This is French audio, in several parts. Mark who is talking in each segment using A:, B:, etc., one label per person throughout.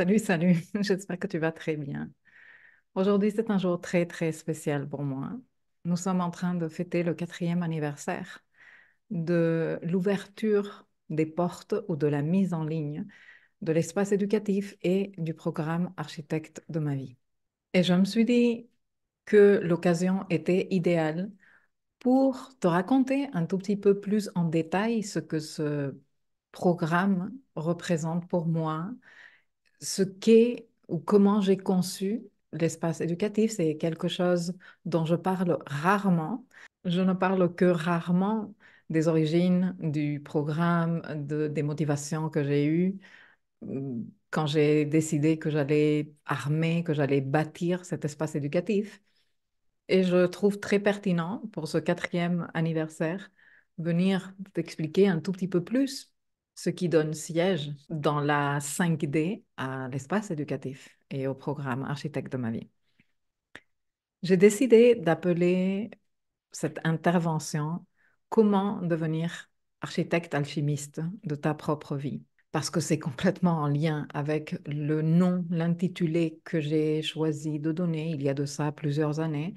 A: Salut, salut. J'espère que tu vas très bien. Aujourd'hui, c'est un jour très, très spécial pour moi. Nous sommes en train de fêter le quatrième anniversaire de l'ouverture des portes ou de la mise en ligne de l'espace éducatif et du programme Architecte de ma vie. Et je me suis dit que l'occasion était idéale pour te raconter un tout petit peu plus en détail ce que ce programme représente pour moi, ce qu'est ou comment j'ai conçu l'espace éducatif, c'est quelque chose dont je parle rarement. Je ne parle que rarement des origines du programme, des motivations que j'ai eues mm, quand j'ai décidé que j'allais armer, que j'allais bâtir cet espace éducatif. Et je trouve très pertinent pour ce quatrième anniversaire venir t'expliquer un tout petit peu plus ce qui donne siège dans la 5D à l'espace éducatif et au programme Architecte de ma vie. J'ai décidé d'appeler cette intervention Comment devenir architecte alchimiste de ta propre vie parce que c'est complètement en lien avec le nom, l'intitulé que j'ai choisi de donner il y a de ça plusieurs années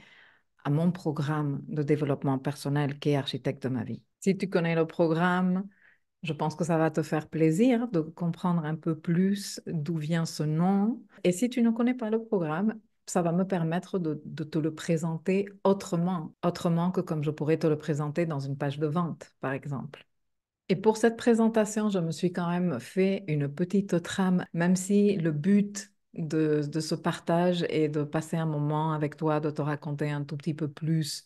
A: à mon programme de développement personnel qui est architecte de ma vie. Si tu connais le programme, je pense que ça va te faire plaisir de comprendre un peu plus d'où vient ce nom. Et si tu ne connais pas le programme, ça va me permettre de, te le présenter autrement, autrement que comme je pourrais te le présenter dans une page de vente, par exemple. Et pour cette présentation, je me suis quand même fait une petite trame, même si le but de ce partage est de passer un moment avec toi, de te raconter un tout petit peu plus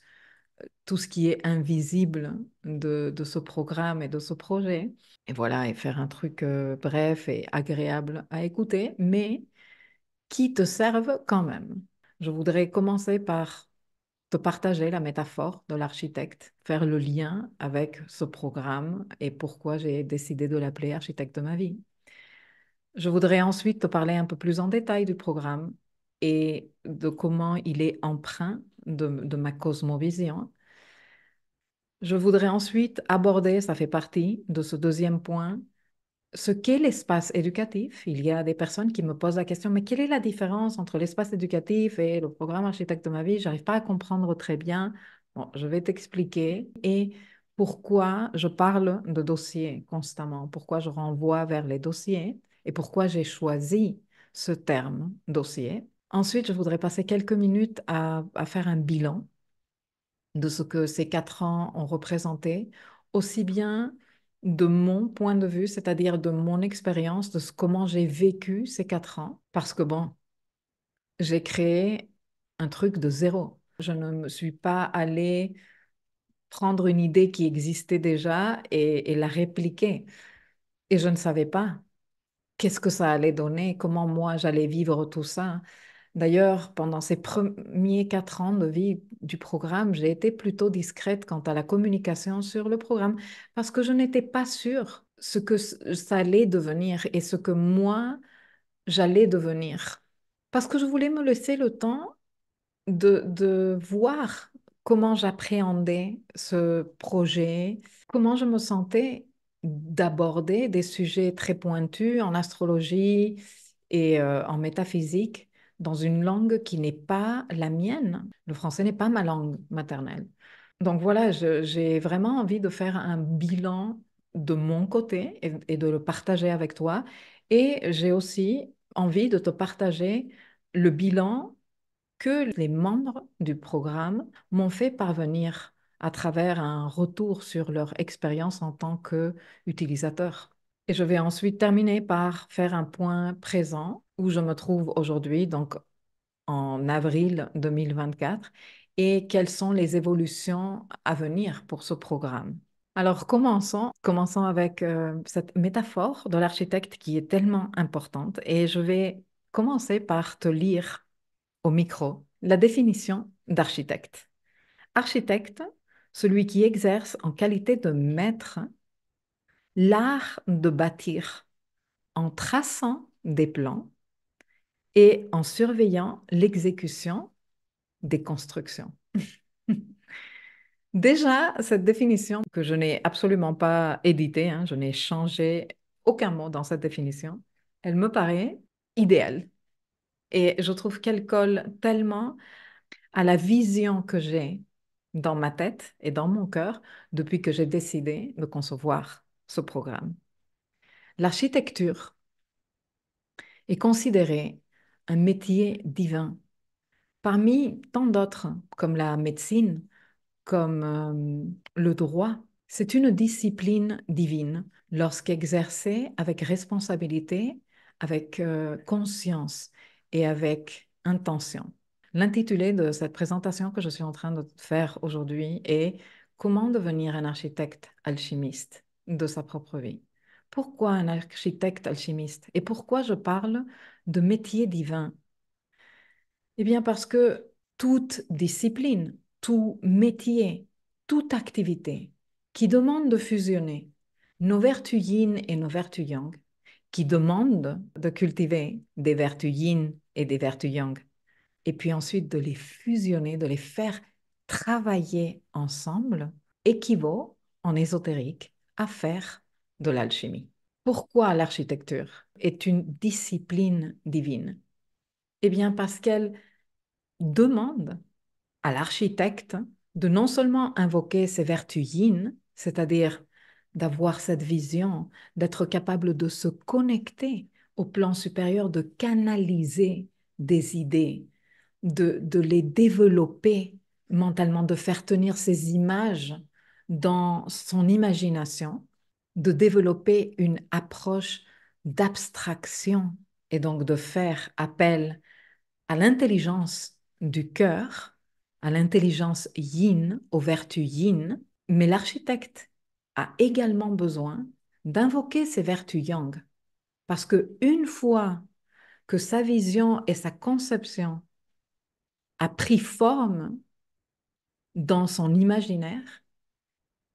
A: tout ce qui est invisible de, ce programme et de ce projet. Et voilà, et faire un truc euh, bref et agréable à écouter, mais qui te serve quand même. Je voudrais commencer par te partager la métaphore de l'architecte, faire le lien avec ce programme et pourquoi j'ai décidé de l'appeler architecte de ma vie. Je voudrais ensuite te parler un peu plus en détail du programme et de comment il est emprunt, de, ma cosmovision. Je voudrais ensuite aborder, ça fait partie de ce deuxième point, ce qu'est l'espace éducatif. Il y a des personnes qui me posent la question, mais quelle est la différence entre l'espace éducatif et le programme architecte de ma vie J'arrive pas à comprendre très bien. je vais t'expliquer et pourquoi je parle de dossier constamment, pourquoi je renvoie vers les dossiers et pourquoi j'ai choisi ce terme dossier Ensuite, je voudrais passer quelques minutes à, faire un bilan de ce que ces quatre ans ont représenté, aussi bien de mon point de vue, c'est-à-dire de mon expérience, de ce, comment j'ai vécu ces quatre ans. Parce que bon, j'ai créé un truc de zéro. Je ne me suis pas allée prendre une idée qui existait déjà et la répliquer. Et je ne savais pas qu'est-ce que ça allait donner, comment moi j'allais vivre tout ça. D'ailleurs, pendant ces premiers quatre ans de vie du programme, j'ai été plutôt discrète quant à la communication sur le programme parce que je n'étais pas sûre ce que ça allait devenir et ce que moi, j'allais devenir. Parce que je voulais me laisser le temps de, voir comment j'appréhendais ce projet, comment je me sentais d'aborder des sujets très pointus en astrologie et euh, en métaphysique dans une langue qui n'est pas la mienne. Le français n'est pas ma langue maternelle. Donc voilà, j'ai vraiment envie de faire un bilan de mon côté et, de le partager avec toi. Et j'ai aussi envie de te partager le bilan que les membres du programme m'ont fait parvenir à travers un retour sur leur expérience en tant qu'utilisateur. Et je vais ensuite terminer par faire un point présent où je me trouve aujourd'hui, donc en avril 2024, et quelles sont les évolutions à venir pour ce programme. Alors commençons, commençons avec euh, cette métaphore de l'architecte qui est tellement importante et je vais commencer par te lire au micro la définition d'architecte. Architecte, celui qui exerce en qualité de maître l'art de bâtir en traçant des plans et en surveillant l'exécution des constructions. Déjà, cette définition que je n'ai absolument pas éditée, hein, je n'ai changé aucun mot dans cette définition, elle me paraît idéale. Et je trouve qu'elle colle tellement à la vision que j'ai dans ma tête et dans mon cœur depuis que j'ai décidé de concevoir ce programme. L'architecture est considérée un métier divin. Parmi tant d'autres, comme la médecine, comme euh, le droit, c'est une discipline divine lorsqu'exercée avec responsabilité, avec euh, conscience et avec intention. L'intitulé de cette présentation que je suis en train de faire aujourd'hui est Comment devenir un architecte alchimiste de sa propre vie. Pourquoi un architecte alchimiste Et pourquoi je parle de métier divin Eh bien parce que toute discipline, tout métier, toute activité qui demande de fusionner nos vertus yin et nos vertus yang, qui demande de cultiver des vertus yin et des vertus yang, et puis ensuite de les fusionner, de les faire travailler ensemble, équivaut en ésotérique à faire de l'alchimie. Pourquoi l'architecture est une discipline divine Eh bien parce qu'elle demande à l'architecte de non seulement invoquer ses vertus yin, c'est-à-dire d'avoir cette vision, d'être capable de se connecter au plan supérieur, de canaliser des idées, de, les développer mentalement, de faire tenir ces images dans son imagination, de développer une approche d'abstraction et donc de faire appel à l'intelligence du cœur, à l'intelligence yin, aux vertus yin, mais l'architecte a également besoin d'invoquer ses vertus yang parce que une fois que sa vision et sa conception a pris forme dans son imaginaire,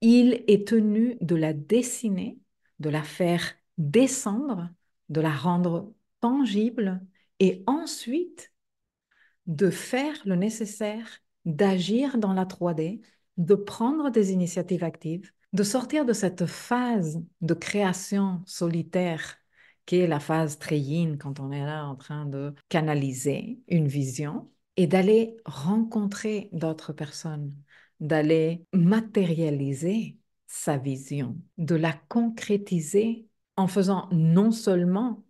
A: il est tenu de la dessiner, de la faire descendre, de la rendre tangible et ensuite de faire le nécessaire, d'agir dans la 3D, de prendre des initiatives actives, de sortir de cette phase de création solitaire qui est la phase très quand on est là en train de canaliser une vision et d'aller rencontrer d'autres personnes, d'aller matérialiser sa vision, de la concrétiser en faisant non seulement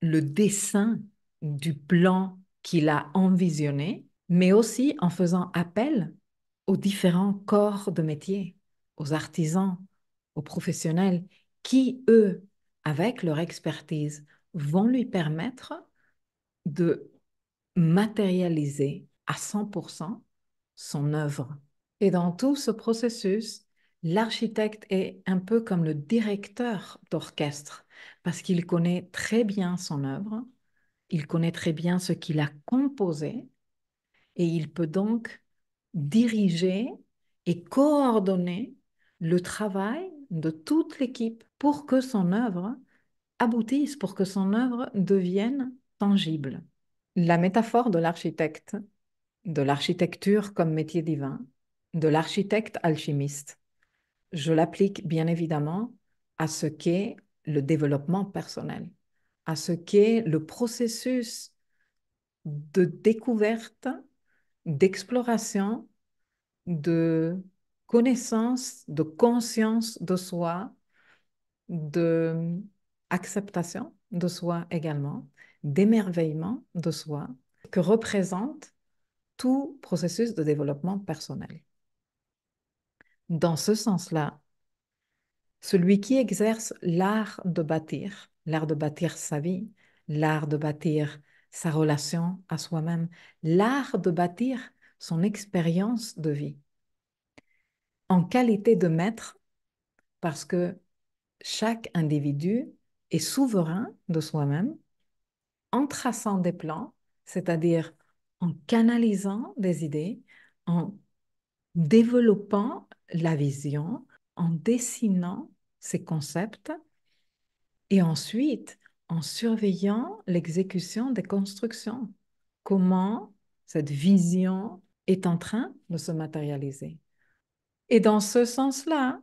A: le dessin du plan qu'il a envisionné, mais aussi en faisant appel aux différents corps de métier, aux artisans, aux professionnels, qui, eux, avec leur expertise, vont lui permettre de matérialiser à 100% son œuvre et dans tout ce processus, l'architecte est un peu comme le directeur d'orchestre, parce qu'il connaît très bien son œuvre, il connaît très bien ce qu'il a composé, et il peut donc diriger et coordonner le travail de toute l'équipe pour que son œuvre aboutisse, pour que son œuvre devienne tangible. La métaphore de l'architecte, de l'architecture comme métier divin, de l'architecte alchimiste, je l'applique bien évidemment à ce qu'est le développement personnel, à ce qu'est le processus de découverte, d'exploration, de connaissance, de conscience de soi, de acceptation de soi également, d'émerveillement de soi, que représente tout processus de développement personnel dans ce sens-là, celui qui exerce l'art de bâtir, l'art de bâtir sa vie, l'art de bâtir sa relation à soi-même, l'art de bâtir son expérience de vie, en qualité de maître, parce que chaque individu est souverain de soi-même, en traçant des plans, c'est-à-dire en canalisant des idées, en développant la vision en dessinant ces concepts et ensuite en surveillant l'exécution des constructions. Comment cette vision est en train de se matérialiser. Et dans ce sens-là,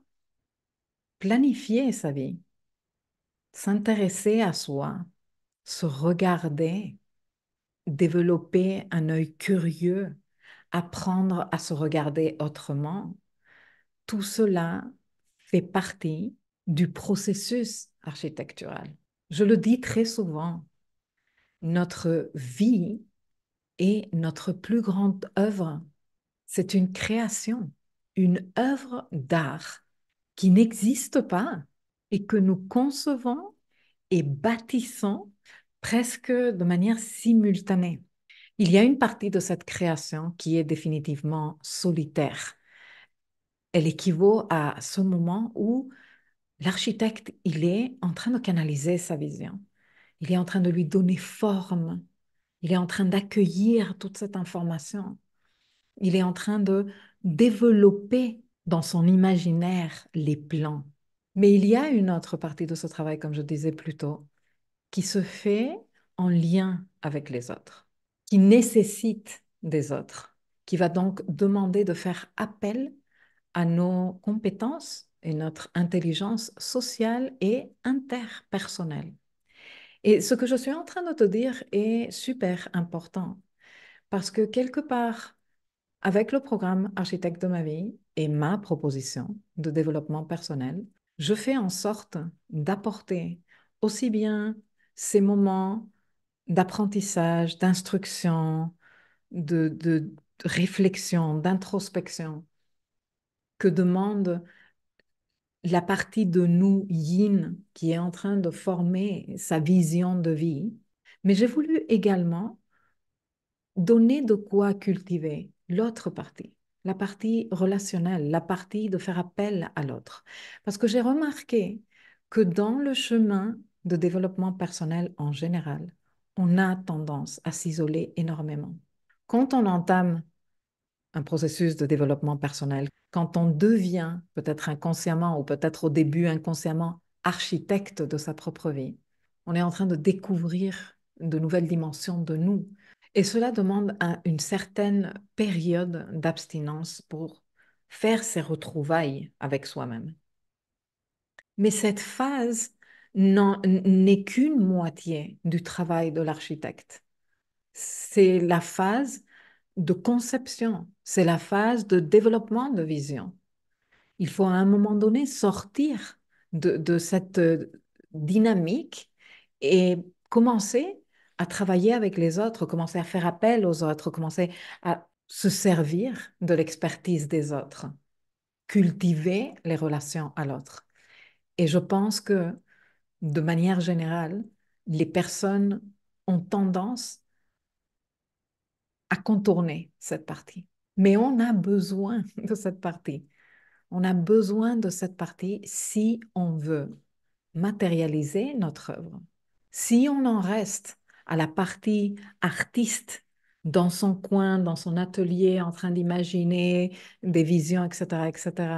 A: planifier sa vie, s'intéresser à soi, se regarder, développer un œil curieux, apprendre à se regarder autrement, tout cela fait partie du processus architectural. Je le dis très souvent, notre vie est notre plus grande œuvre. C'est une création, une œuvre d'art qui n'existe pas et que nous concevons et bâtissons presque de manière simultanée. Il y a une partie de cette création qui est définitivement solitaire, elle équivaut à ce moment où l'architecte, il est en train de canaliser sa vision. Il est en train de lui donner forme. Il est en train d'accueillir toute cette information. Il est en train de développer dans son imaginaire les plans. Mais il y a une autre partie de ce travail, comme je disais plus tôt, qui se fait en lien avec les autres, qui nécessite des autres, qui va donc demander de faire appel à nos compétences et notre intelligence sociale et interpersonnelle. Et ce que je suis en train de te dire est super important parce que quelque part, avec le programme Architecte de ma vie et ma proposition de développement personnel, je fais en sorte d'apporter aussi bien ces moments d'apprentissage, d'instruction, de, de réflexion, d'introspection, que demande la partie de nous yin qui est en train de former sa vision de vie. Mais j'ai voulu également donner de quoi cultiver l'autre partie, la partie relationnelle, la partie de faire appel à l'autre. Parce que j'ai remarqué que dans le chemin de développement personnel en général, on a tendance à s'isoler énormément. Quand on entame un processus de développement personnel. Quand on devient, peut-être inconsciemment ou peut-être au début inconsciemment, architecte de sa propre vie, on est en train de découvrir de nouvelles dimensions de nous. Et cela demande une certaine période d'abstinence pour faire ses retrouvailles avec soi-même. Mais cette phase n'est qu'une moitié du travail de l'architecte. C'est la phase de conception, c'est la phase de développement de vision. Il faut à un moment donné sortir de, cette euh, dynamique et commencer à travailler avec les autres, commencer à faire appel aux autres, commencer à se servir de l'expertise des autres, cultiver les relations à l'autre. Et je pense que, de manière générale, les personnes ont tendance à contourner cette partie. Mais on a besoin de cette partie. On a besoin de cette partie si on veut matérialiser notre œuvre. Si on en reste à la partie artiste dans son coin, dans son atelier, en train d'imaginer des visions, etc., etc.,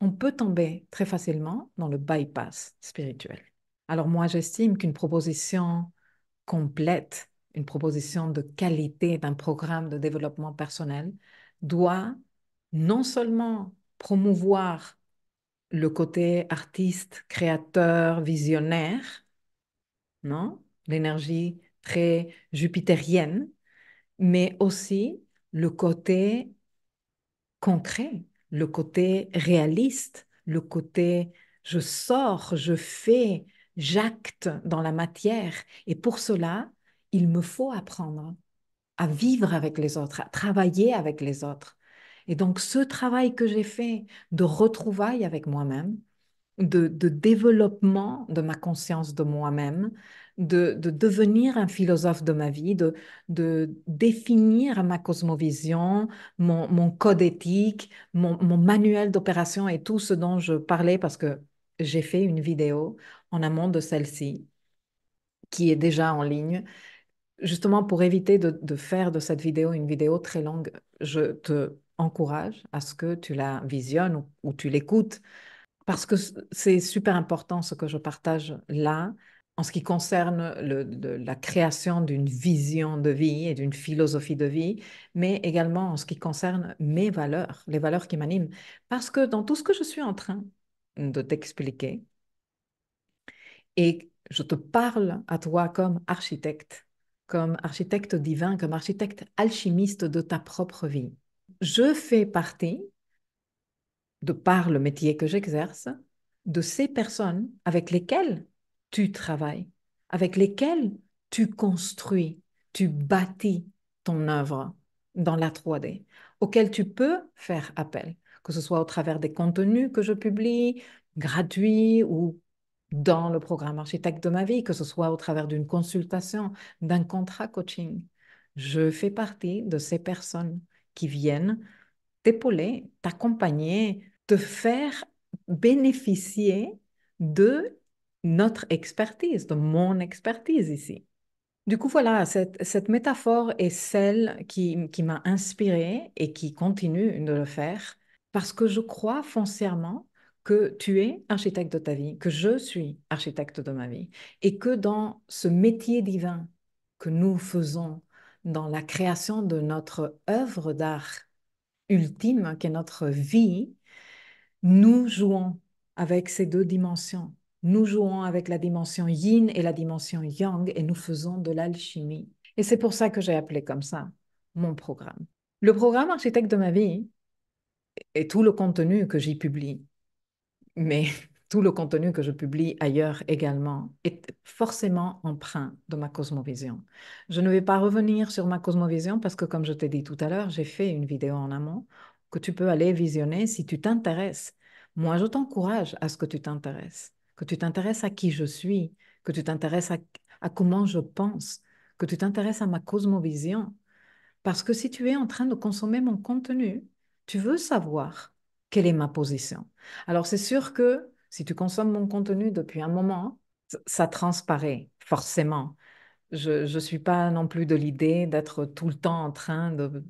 A: on peut tomber très facilement dans le bypass spirituel. Alors moi, j'estime qu'une proposition complète une proposition de qualité d'un programme de développement personnel doit non seulement promouvoir le côté artiste, créateur, visionnaire, non L'énergie très jupitérienne, mais aussi le côté concret, le côté réaliste, le côté je sors, je fais, j'acte dans la matière. Et pour cela, il me faut apprendre à vivre avec les autres, à travailler avec les autres. Et donc ce travail que j'ai fait de retrouvailles avec moi-même, de, développement de ma conscience de moi-même, de, devenir un philosophe de ma vie, de, définir ma cosmovision, mon, code éthique, mon manuel d'opération et tout ce dont je parlais parce que j'ai fait une vidéo en amont de celle-ci qui est déjà en ligne justement, pour éviter de, faire de cette vidéo une vidéo très longue, je te encourage à ce que tu la visionnes ou, tu l'écoutes, parce que c'est super important ce que je partage là en ce qui concerne la création d'une vision de vie et d'une philosophie de vie, mais également en ce qui concerne mes valeurs, les valeurs qui m'animent. Parce que dans tout ce que je suis en train de t'expliquer, et je te parle à toi comme architecte, comme architecte divin, comme architecte alchimiste de ta propre vie. Je fais partie, de par le métier que j'exerce, de ces personnes avec lesquelles tu travailles, avec lesquelles tu construis, tu bâtis ton œuvre dans la 3D, auxquelles tu peux faire appel, que ce soit au travers des contenus que je publie, gratuits ou dans le programme architecte de ma vie, que ce soit au travers d'une consultation, d'un contrat coaching. Je fais partie de ces personnes qui viennent t'épauler, t'accompagner, te faire bénéficier de notre expertise, de mon expertise ici. Du coup, voilà, cette, cette métaphore est celle qui, qui m'a inspirée et qui continue de le faire parce que je crois foncièrement que tu es architecte de ta vie, que je suis architecte de ma vie, et que dans ce métier divin que nous faisons, dans la création de notre œuvre d'art ultime, qui est notre vie, nous jouons avec ces deux dimensions. Nous jouons avec la dimension yin et la dimension yang, et nous faisons de l'alchimie. Et c'est pour ça que j'ai appelé comme ça mon programme. Le programme architecte de ma vie et tout le contenu que j'y publie mais tout le contenu que je publie ailleurs également est forcément empreint de ma cosmovision. Je ne vais pas revenir sur ma cosmovision parce que, comme je t'ai dit tout à l'heure, j'ai fait une vidéo en amont que tu peux aller visionner si tu t'intéresses. Moi, je t'encourage à ce que tu t'intéresses, que tu t'intéresses à qui je suis, que tu t'intéresses à, à comment je pense, que tu t'intéresses à ma cosmovision. Parce que si tu es en train de consommer mon contenu, tu veux savoir quelle est ma position. Alors c'est sûr que si tu consommes mon contenu depuis un moment, ça transparaît forcément. Je ne suis pas non plus de l'idée d'être tout le temps en train de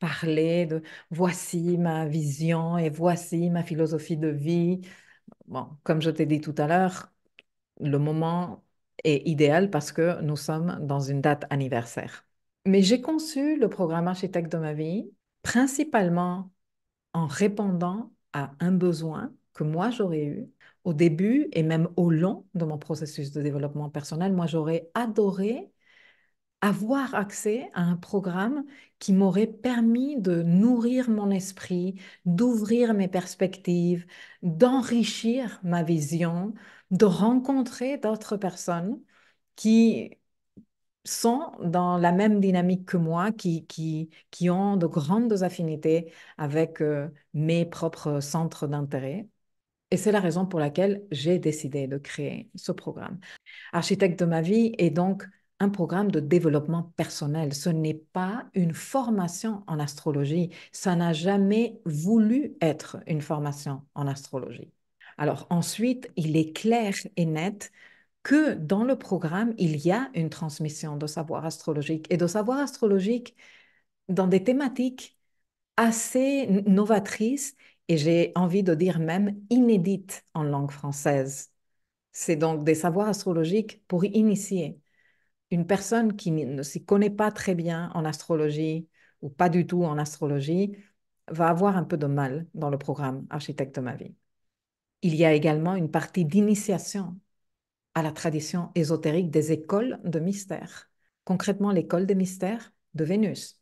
A: parler de voici ma vision et voici ma philosophie de vie. Bon, comme je t'ai dit tout à l'heure, le moment est idéal parce que nous sommes dans une date anniversaire. Mais j'ai conçu le programme architecte de ma vie principalement en répondant à un besoin que moi j'aurais eu au début et même au long de mon processus de développement personnel. Moi j'aurais adoré avoir accès à un programme qui m'aurait permis de nourrir mon esprit, d'ouvrir mes perspectives, d'enrichir ma vision, de rencontrer d'autres personnes qui sont dans la même dynamique que moi, qui, qui, qui ont de grandes affinités avec euh, mes propres centres d'intérêt. Et c'est la raison pour laquelle j'ai décidé de créer ce programme. Architecte de ma vie est donc un programme de développement personnel. Ce n'est pas une formation en astrologie. Ça n'a jamais voulu être une formation en astrologie. Alors ensuite, il est clair et net que dans le programme, il y a une transmission de savoir astrologique et de savoir astrologique dans des thématiques assez novatrices et j'ai envie de dire même inédites en langue française. C'est donc des savoirs astrologiques pour initier. Une personne qui ne s'y connaît pas très bien en astrologie ou pas du tout en astrologie va avoir un peu de mal dans le programme Architecte de ma vie. Il y a également une partie d'initiation à la tradition ésotérique des écoles de mystère, concrètement l'école des mystères de Vénus.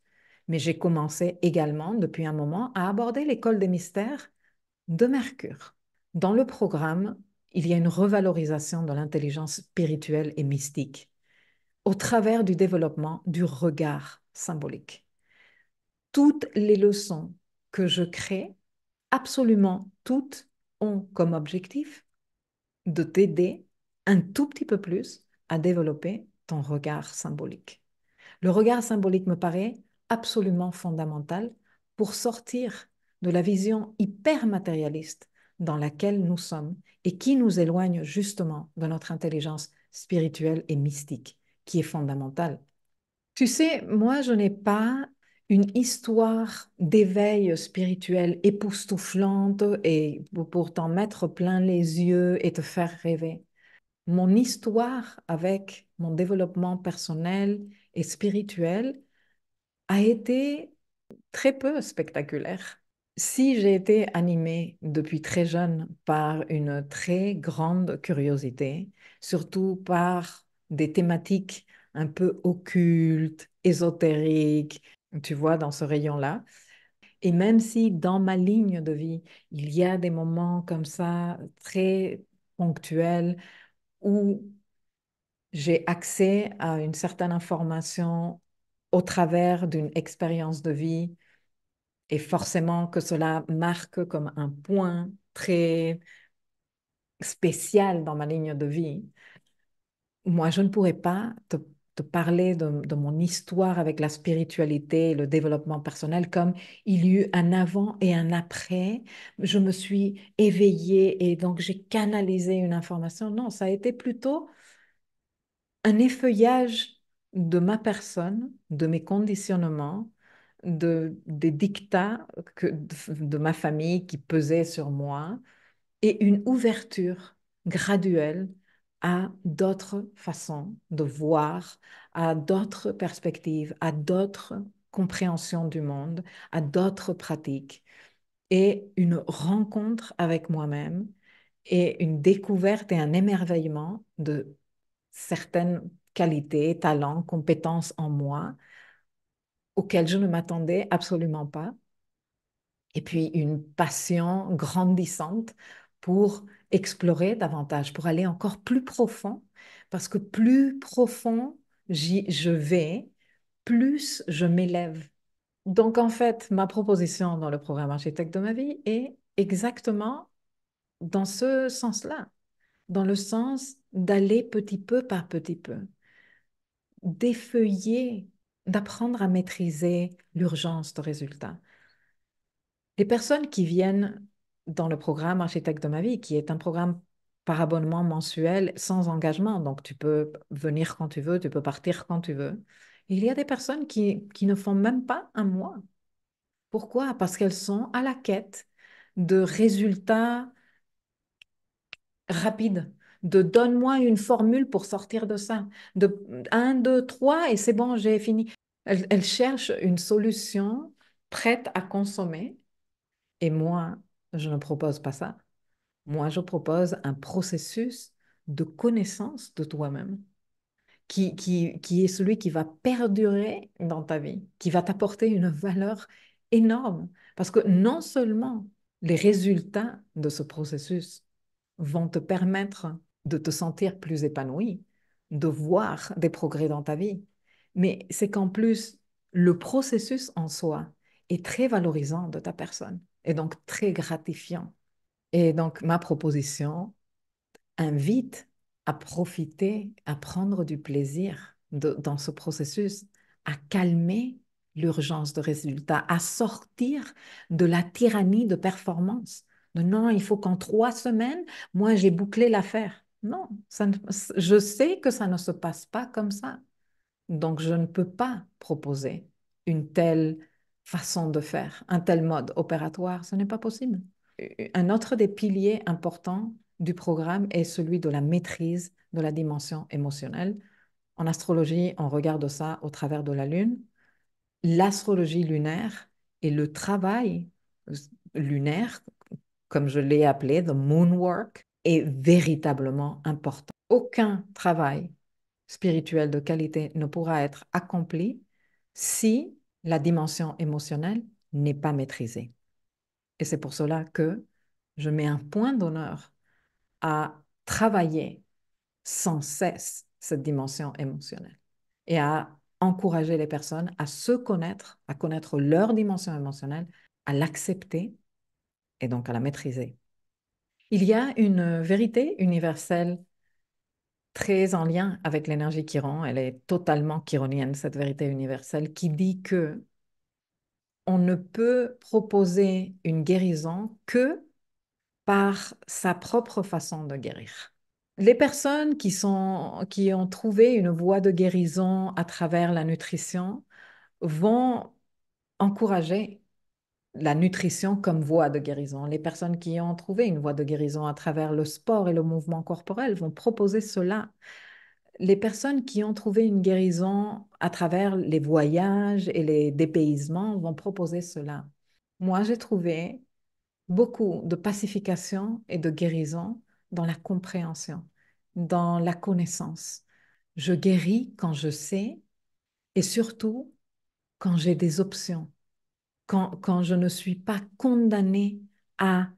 A: Mais j'ai commencé également depuis un moment à aborder l'école des mystères de Mercure. Dans le programme, il y a une revalorisation de l'intelligence spirituelle et mystique au travers du développement du regard symbolique. Toutes les leçons que je crée, absolument toutes, ont comme objectif de t'aider un tout petit peu plus à développer ton regard symbolique. Le regard symbolique me paraît absolument fondamental pour sortir de la vision hyper matérialiste dans laquelle nous sommes et qui nous éloigne justement de notre intelligence spirituelle et mystique, qui est fondamentale. Tu sais, moi, je n'ai pas une histoire d'éveil spirituel époustouflante et pour t'en mettre plein les yeux et te faire rêver mon histoire avec mon développement personnel et spirituel a été très peu spectaculaire. Si j'ai été animée depuis très jeune par une très grande curiosité, surtout par des thématiques un peu occultes, ésotériques, tu vois, dans ce rayon-là, et même si dans ma ligne de vie, il y a des moments comme ça très ponctuels où j'ai accès à une certaine information au travers d'une expérience de vie et forcément que cela marque comme un point très spécial dans ma ligne de vie, moi, je ne pourrais pas te de parler de, mon histoire avec la spiritualité et le développement personnel comme il y eut un avant et un après. Je me suis éveillée et donc j'ai canalisé une information. Non, ça a été plutôt un effeuillage de ma personne, de mes conditionnements, de, des dictats que, de ma famille qui pesaient sur moi et une ouverture graduelle à d'autres façons de voir, à d'autres perspectives, à d'autres compréhensions du monde, à d'autres pratiques, et une rencontre avec moi-même, et une découverte et un émerveillement de certaines qualités, talents, compétences en moi auxquelles je ne m'attendais absolument pas. Et puis une passion grandissante pour explorer davantage, pour aller encore plus profond, parce que plus profond je vais, plus je m'élève. Donc en fait, ma proposition dans le programme architecte de ma vie est exactement dans ce sens-là, dans le sens d'aller petit peu par petit peu, d'effeuiller, d'apprendre à maîtriser l'urgence de résultat. Les personnes qui viennent dans le programme Architecte de ma vie, qui est un programme par abonnement mensuel sans engagement. Donc, tu peux venir quand tu veux, tu peux partir quand tu veux. Il y a des personnes qui, qui ne font même pas un mois. Pourquoi Parce qu'elles sont à la quête de résultats rapides, de donne-moi une formule pour sortir de ça, de 1, 2, 3 et c'est bon, j'ai fini. elles cherchent une solution prête à consommer. Et moi, je ne propose pas ça. Moi, je propose un processus de connaissance de toi-même qui, qui est celui qui va perdurer dans ta vie, qui va t'apporter une valeur énorme. Parce que non seulement les résultats de ce processus vont te permettre de te sentir plus épanoui, de voir des progrès dans ta vie, mais c'est qu'en plus, le processus en soi est très valorisant de ta personne et donc très gratifiant. Et donc ma proposition invite à profiter, à prendre du plaisir dans ce processus, à calmer l'urgence de résultats, à sortir de la tyrannie de performance. non, il faut qu'en trois semaines, moi j'ai bouclé l'affaire. Non, je sais que ça ne se passe pas comme ça. Donc je ne peux pas proposer une telle façon de faire, un tel mode opératoire. Ce n'est pas possible. Un autre des piliers importants du programme est celui de la maîtrise de la dimension émotionnelle. En astrologie, on regarde ça au travers de la Lune. L'astrologie lunaire et le travail lunaire, comme je l'ai appelé, the moon work », est véritablement important. Aucun travail spirituel de qualité ne pourra être accompli si la dimension émotionnelle n'est pas maîtrisée. Et c'est pour cela que je mets un point d'honneur à travailler sans cesse cette dimension émotionnelle et à encourager les personnes à se connaître, à connaître leur dimension émotionnelle, à l'accepter et donc à la maîtriser. Il y a une vérité universelle très en lien avec l'énergie Chiron. Elle est totalement chironienne, cette vérité universelle qui dit que on ne peut proposer une guérison que par sa propre façon de guérir. Les personnes qui, sont, qui ont trouvé une voie de guérison à travers la nutrition vont encourager la nutrition comme voie de guérison. Les personnes qui ont trouvé une voie de guérison à travers le sport et le mouvement corporel vont proposer cela. Les personnes qui ont trouvé une guérison à travers les voyages et les dépaysements vont proposer cela. Moi, j'ai trouvé beaucoup de pacification et de guérison dans la compréhension, dans la connaissance. Je guéris quand je sais et surtout quand j'ai des options quand, je ne suis pas condamnée à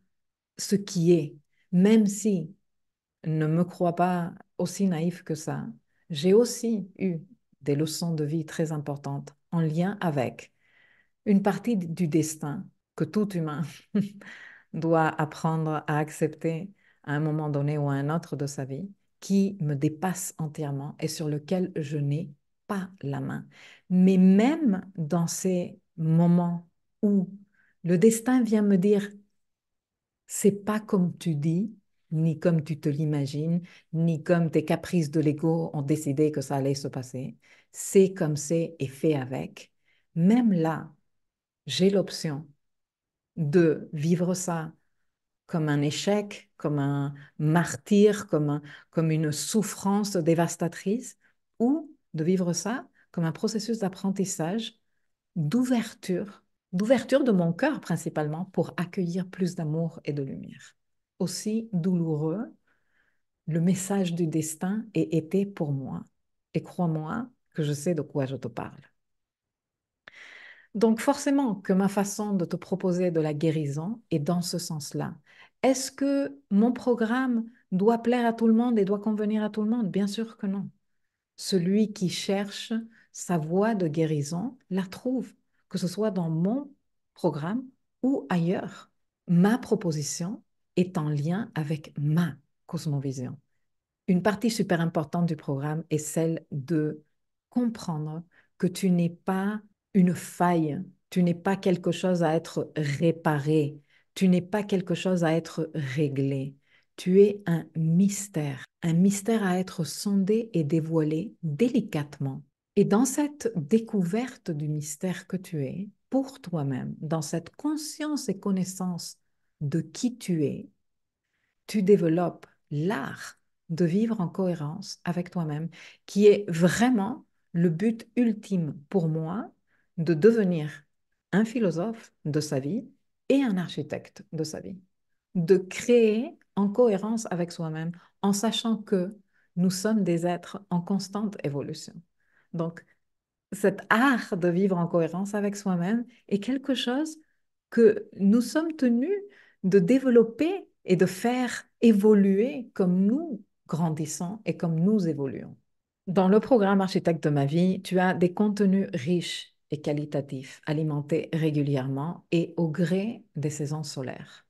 A: ce qui est, même si, ne me crois pas aussi naïf que ça, j'ai aussi eu des leçons de vie très importantes en lien avec une partie du destin que tout humain doit apprendre à accepter à un moment donné ou à un autre de sa vie, qui me dépasse entièrement et sur lequel je n'ai pas la main. Mais même dans ces moments où le destin vient me dire c'est pas comme tu dis, ni comme tu te l'imagines, ni comme tes caprices de l'ego ont décidé que ça allait se passer. C'est comme c'est et fait avec. Même là, j'ai l'option de vivre ça comme un échec, comme un martyr, comme, comme une souffrance dévastatrice, ou de vivre ça comme un processus d'apprentissage, d'ouverture d'ouverture de mon cœur principalement pour accueillir plus d'amour et de lumière. Aussi douloureux, le message du destin ait été pour moi. Et crois-moi que je sais de quoi je te parle. Donc forcément que ma façon de te proposer de la guérison est dans ce sens-là. Est-ce que mon programme doit plaire à tout le monde et doit convenir à tout le monde Bien sûr que non. Celui qui cherche sa voie de guérison la trouve que ce soit dans mon programme ou ailleurs. Ma proposition est en lien avec ma cosmovision. Une partie super importante du programme est celle de comprendre que tu n'es pas une faille, tu n'es pas quelque chose à être réparé, tu n'es pas quelque chose à être réglé. Tu es un mystère, un mystère à être sondé et dévoilé délicatement et dans cette découverte du mystère que tu es, pour toi-même, dans cette conscience et connaissance de qui tu es, tu développes l'art de vivre en cohérence avec toi-même, qui est vraiment le but ultime pour moi de devenir un philosophe de sa vie et un architecte de sa vie. De créer en cohérence avec soi-même en sachant que nous sommes des êtres en constante évolution. Donc, cet art de vivre en cohérence avec soi-même est quelque chose que nous sommes tenus de développer et de faire évoluer comme nous grandissons et comme nous évoluons. Dans le programme Architecte de ma vie, tu as des contenus riches et qualitatifs, alimentés régulièrement et au gré des saisons solaires.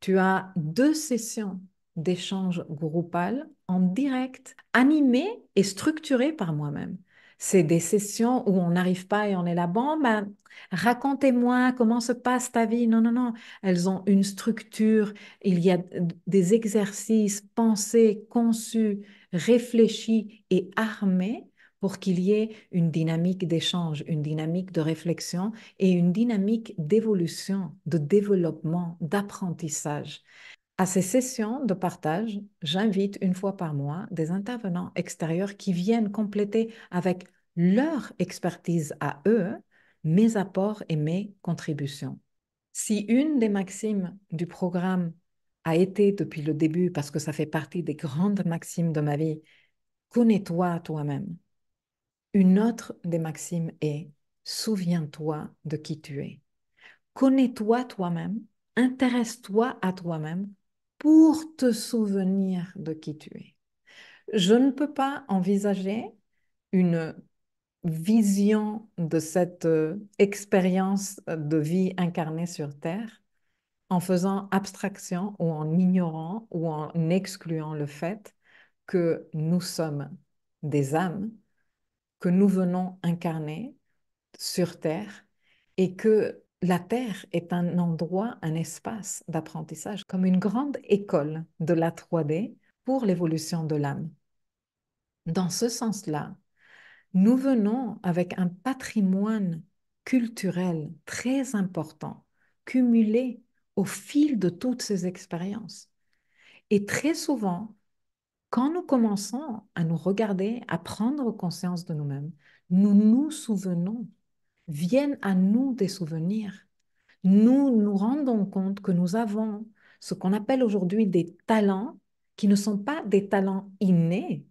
A: Tu as deux sessions d'échange groupal en direct, animées et structurées par moi-même c'est des sessions où on n'arrive pas et on est là, bon, ben, racontez-moi comment se passe ta vie. Non, non, non. Elles ont une structure, il y a des exercices pensés, conçus, réfléchis et armés pour qu'il y ait une dynamique d'échange, une dynamique de réflexion et une dynamique d'évolution, de développement, d'apprentissage. À ces sessions de partage, j'invite une fois par mois des intervenants extérieurs qui viennent compléter avec leur expertise à eux mes apports et mes contributions. Si une des maximes du programme a été depuis le début, parce que ça fait partie des grandes maximes de ma vie, connais-toi toi-même. Une autre des maximes est souviens-toi de qui tu es. Connais-toi toi-même, intéresse-toi à toi-même pour te souvenir de qui tu es. Je ne peux pas envisager une vision de cette euh, expérience de vie incarnée sur Terre en faisant abstraction ou en ignorant ou en excluant le fait que nous sommes des âmes, que nous venons incarner sur Terre et que la Terre est un endroit, un espace d'apprentissage, comme une grande école de la 3D pour l'évolution de l'âme. Dans ce sens-là, nous venons avec un patrimoine culturel très important, cumulé au fil de toutes ces expériences. Et très souvent, quand nous commençons à nous regarder, à prendre conscience de nous-mêmes, nous nous souvenons viennent à nous des souvenirs. Nous nous rendons compte que nous avons ce qu'on appelle aujourd'hui des talents qui ne sont pas des talents innés,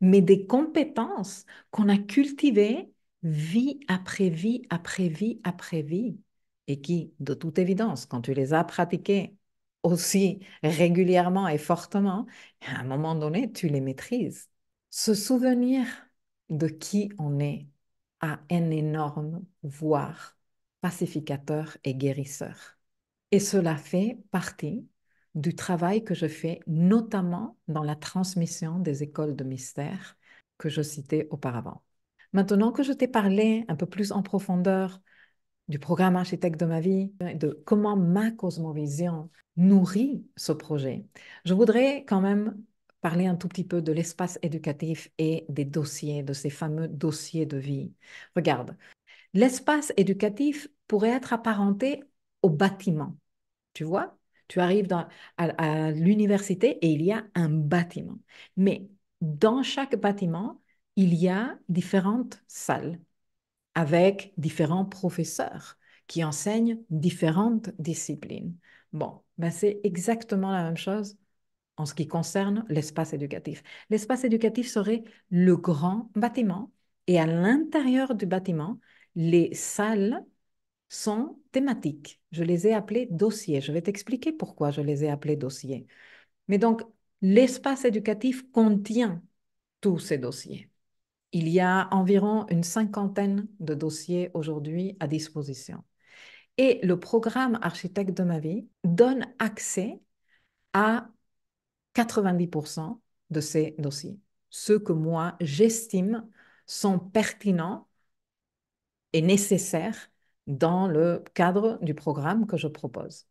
A: mais des compétences qu'on a cultivées vie après vie après vie après vie et qui, de toute évidence, quand tu les as pratiquées aussi régulièrement et fortement, à un moment donné, tu les maîtrises. Ce souvenir de qui on est, un énorme voire pacificateur et guérisseur. Et cela fait partie du travail que je fais notamment dans la transmission des écoles de mystère que je citais auparavant. Maintenant que je t'ai parlé un peu plus en profondeur du programme architecte de ma vie, et de comment ma cosmovision nourrit ce projet, je voudrais quand même parler un tout petit peu de l'espace éducatif et des dossiers, de ces fameux dossiers de vie. Regarde, l'espace éducatif pourrait être apparenté au bâtiment. Tu vois, tu arrives à, l'université et il y a un bâtiment. Mais dans chaque bâtiment, il y a différentes salles avec différents professeurs qui enseignent différentes disciplines. Bon, ben c'est exactement la même chose en ce qui concerne l'espace éducatif. L'espace éducatif serait le grand bâtiment et à l'intérieur du bâtiment, les salles sont thématiques. Je les ai appelées dossiers. Je vais t'expliquer pourquoi je les ai appelées dossiers. Mais donc, l'espace éducatif contient tous ces dossiers. Il y a environ une cinquantaine de dossiers aujourd'hui à disposition. Et le programme Architecte de ma vie donne accès à 90% de ces dossiers, ceux que moi j'estime sont pertinents et nécessaires dans le cadre du programme que je propose.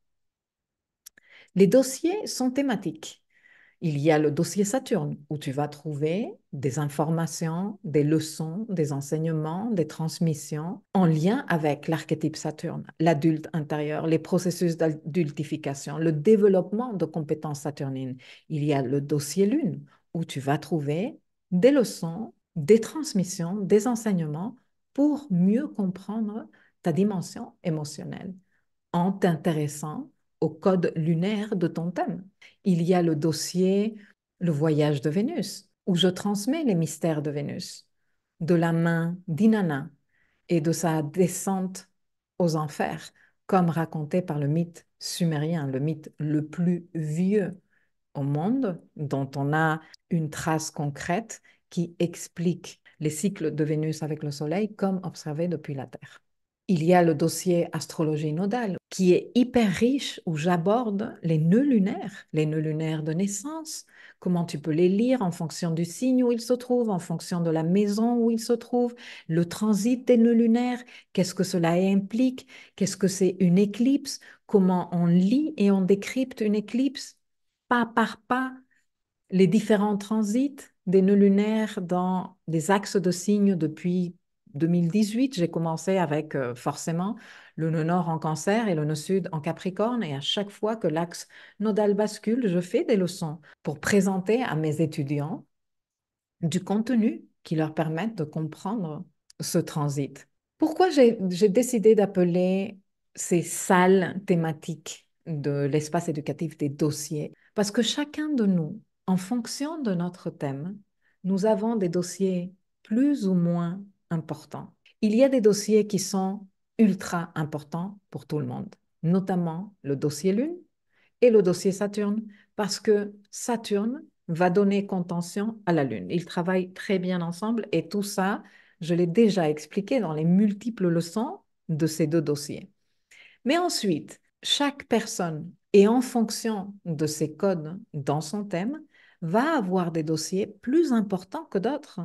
A: Les dossiers sont thématiques. Il y a le dossier Saturne où tu vas trouver des informations, des leçons, des enseignements, des transmissions en lien avec l'archétype Saturne, l'adulte intérieur, les processus d'adultification, le développement de compétences saturnines. Il y a le dossier Lune où tu vas trouver des leçons, des transmissions, des enseignements pour mieux comprendre ta dimension émotionnelle en t'intéressant au code lunaire de ton thème. Il y a le dossier Le voyage de Vénus, où je transmets les mystères de Vénus, de la main d'Inanna et de sa descente aux enfers, comme raconté par le mythe sumérien, le mythe le plus vieux au monde, dont on a une trace concrète qui explique les cycles de Vénus avec le Soleil comme observés depuis la Terre il y a le dossier astrologie nodale qui est hyper riche où j'aborde les nœuds lunaires, les nœuds lunaires de naissance, comment tu peux les lire en fonction du signe où ils se trouvent, en fonction de la maison où ils se trouvent, le transit des nœuds lunaires, qu'est-ce que cela implique, qu'est-ce que c'est une éclipse, comment on lit et on décrypte une éclipse pas par pas, les différents transits des nœuds lunaires dans des axes de signes depuis 2018, j'ai commencé avec euh, forcément le nœud nord en cancer et le nœud sud en capricorne. Et à chaque fois que l'axe nodal bascule, je fais des leçons pour présenter à mes étudiants du contenu qui leur permette de comprendre ce transit. Pourquoi j'ai décidé d'appeler ces salles thématiques de l'espace éducatif des dossiers Parce que chacun de nous, en fonction de notre thème, nous avons des dossiers plus ou moins important. Il y a des dossiers qui sont ultra importants pour tout le monde, notamment le dossier Lune et le dossier Saturne, parce que Saturne va donner contention à la Lune. Ils travaillent très bien ensemble et tout ça, je l'ai déjà expliqué dans les multiples leçons de ces deux dossiers. Mais ensuite, chaque personne est en fonction de ses codes dans son thème, va avoir des dossiers plus importants que d'autres.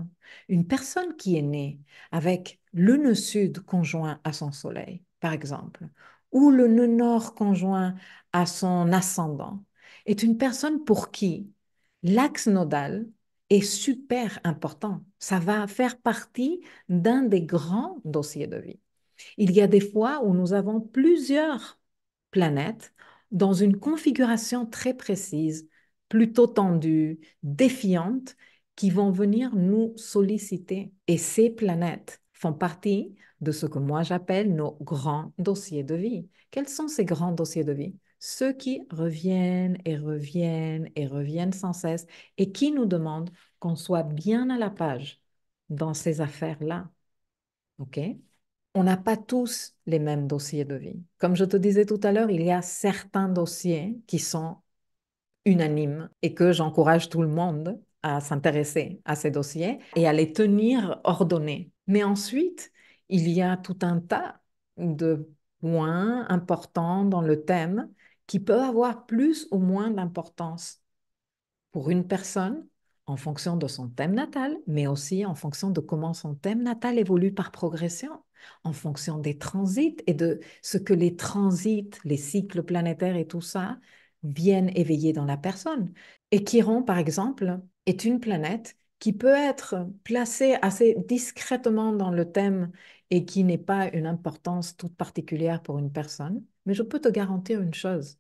A: Une personne qui est née avec le nœud sud conjoint à son soleil, par exemple, ou le nœud nord conjoint à son ascendant, est une personne pour qui l'axe nodal est super important. Ça va faire partie d'un des grands dossiers de vie. Il y a des fois où nous avons plusieurs planètes dans une configuration très précise plutôt tendues, défiantes, qui vont venir nous solliciter. Et ces planètes font partie de ce que moi j'appelle nos grands dossiers de vie. Quels sont ces grands dossiers de vie Ceux qui reviennent et reviennent et reviennent sans cesse et qui nous demandent qu'on soit bien à la page dans ces affaires-là. OK on n'a pas tous les mêmes dossiers de vie. Comme je te disais tout à l'heure, il y a certains dossiers qui sont unanime et que j'encourage tout le monde à s'intéresser à ces dossiers et à les tenir ordonnés. Mais ensuite, il y a tout un tas de points importants dans le thème qui peuvent avoir plus ou moins d'importance pour une personne en fonction de son thème natal, mais aussi en fonction de comment son thème natal évolue par progression, en fonction des transits et de ce que les transits, les cycles planétaires et tout ça viennent éveiller dans la personne. Et Chiron, par exemple, est une planète qui peut être placée assez discrètement dans le thème et qui n'est pas une importance toute particulière pour une personne. Mais je peux te garantir une chose.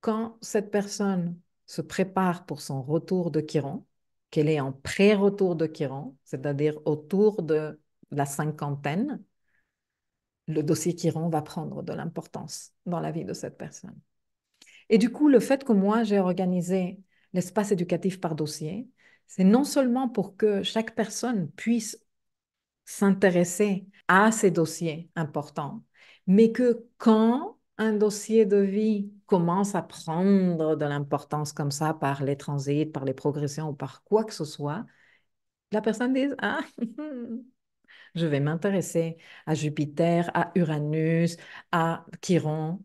A: Quand cette personne se prépare pour son retour de Chiron, qu'elle est en pré-retour de Chiron, c'est-à-dire autour de la cinquantaine, le dossier Chiron va prendre de l'importance dans la vie de cette personne. Et du coup, le fait que moi, j'ai organisé l'espace éducatif par dossier, c'est non seulement pour que chaque personne puisse s'intéresser à ces dossiers importants, mais que quand un dossier de vie commence à prendre de l'importance comme ça par les transits, par les progressions ou par quoi que ce soit, la personne dit Ah, je vais m'intéresser à Jupiter, à Uranus, à Chiron,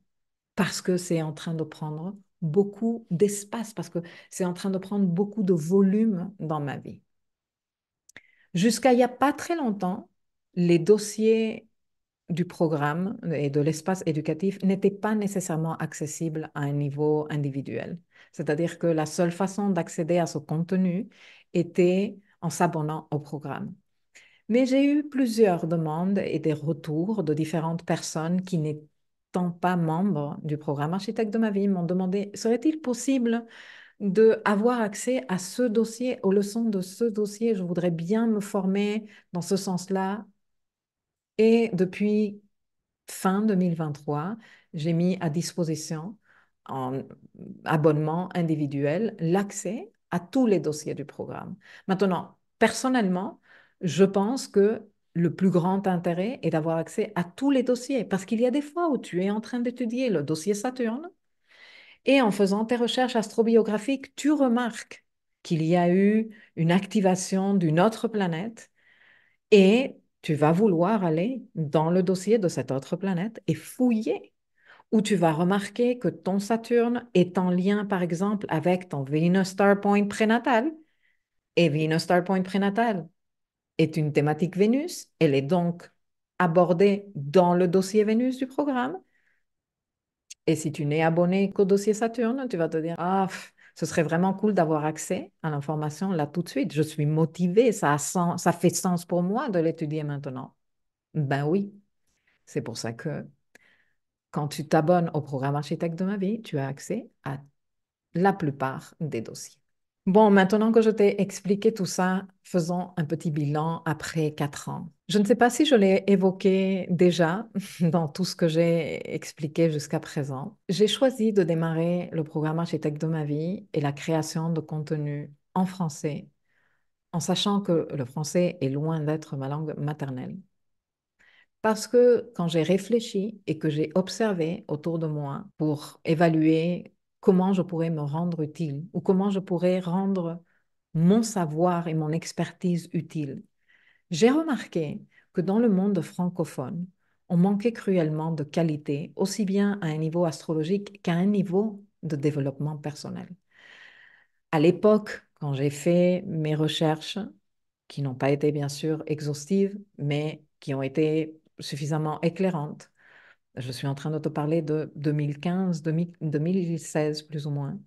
A: parce que c'est en train de prendre beaucoup d'espace, parce que c'est en train de prendre beaucoup de volume dans ma vie. Jusqu'à il n'y a pas très longtemps, les dossiers du programme et de l'espace éducatif n'étaient pas nécessairement accessibles à un niveau individuel. C'est-à-dire que la seule façon d'accéder à ce contenu était en s'abonnant au programme. Mais j'ai eu plusieurs demandes et des retours de différentes personnes qui n'étaient pas membre du programme Architecte de ma vie m'ont demandé serait-il possible d'avoir accès à ce dossier, aux leçons de ce dossier Je voudrais bien me former dans ce sens-là. Et depuis fin 2023, j'ai mis à disposition en abonnement individuel l'accès à tous les dossiers du programme. Maintenant, personnellement, je pense que le plus grand intérêt est d'avoir accès à tous les dossiers, parce qu'il y a des fois où tu es en train d'étudier le dossier Saturne, et en faisant tes recherches astrobiographiques, tu remarques qu'il y a eu une activation d'une autre planète, et tu vas vouloir aller dans le dossier de cette autre planète et fouiller, où tu vas remarquer que ton Saturne est en lien, par exemple, avec ton Venus Star Point prénatal. Et Venus Star Point prénatal, est une thématique Vénus, elle est donc abordée dans le dossier Vénus du programme. Et si tu n'es abonné qu'au dossier Saturne, tu vas te dire, ah, ce serait vraiment cool d'avoir accès à l'information là tout de suite. Je suis motivée, ça, ça fait sens pour moi de l'étudier maintenant. Ben oui, c'est pour ça que quand tu t'abonnes au programme Architecte de ma vie, tu as accès à la plupart des dossiers. Bon, maintenant que je t'ai expliqué tout ça, faisons un petit bilan après quatre ans. Je ne sais pas si je l'ai évoqué déjà dans tout ce que j'ai expliqué jusqu'à présent. J'ai choisi de démarrer le programme architecte de ma vie et la création de contenu en français, en sachant que le français est loin d'être ma langue maternelle. Parce que quand j'ai réfléchi et que j'ai observé autour de moi pour évaluer comment je pourrais me rendre utile ou comment je pourrais rendre mon savoir et mon expertise utile. J'ai remarqué que dans le monde francophone, on manquait cruellement de qualité, aussi bien à un niveau astrologique qu'à un niveau de développement personnel. À l'époque, quand j'ai fait mes recherches, qui n'ont pas été bien sûr exhaustives, mais qui ont été suffisamment éclairantes, je suis en train de te parler de 2015, 2016 plus ou moins,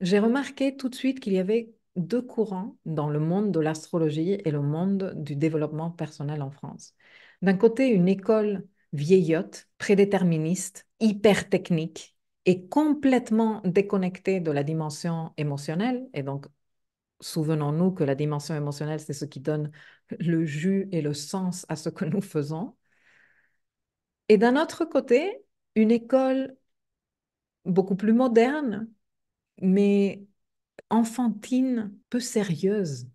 A: j'ai remarqué tout de suite qu'il y avait deux courants dans le monde de l'astrologie et le monde du développement personnel en France. D'un côté, une école vieillotte, prédéterministe, hyper technique et complètement déconnectée de la dimension émotionnelle. Et donc, souvenons-nous que la dimension émotionnelle, c'est ce qui donne le jus et le sens à ce que nous faisons. Et d'un autre côté, une école beaucoup plus moderne, mais enfantine, peu sérieuse,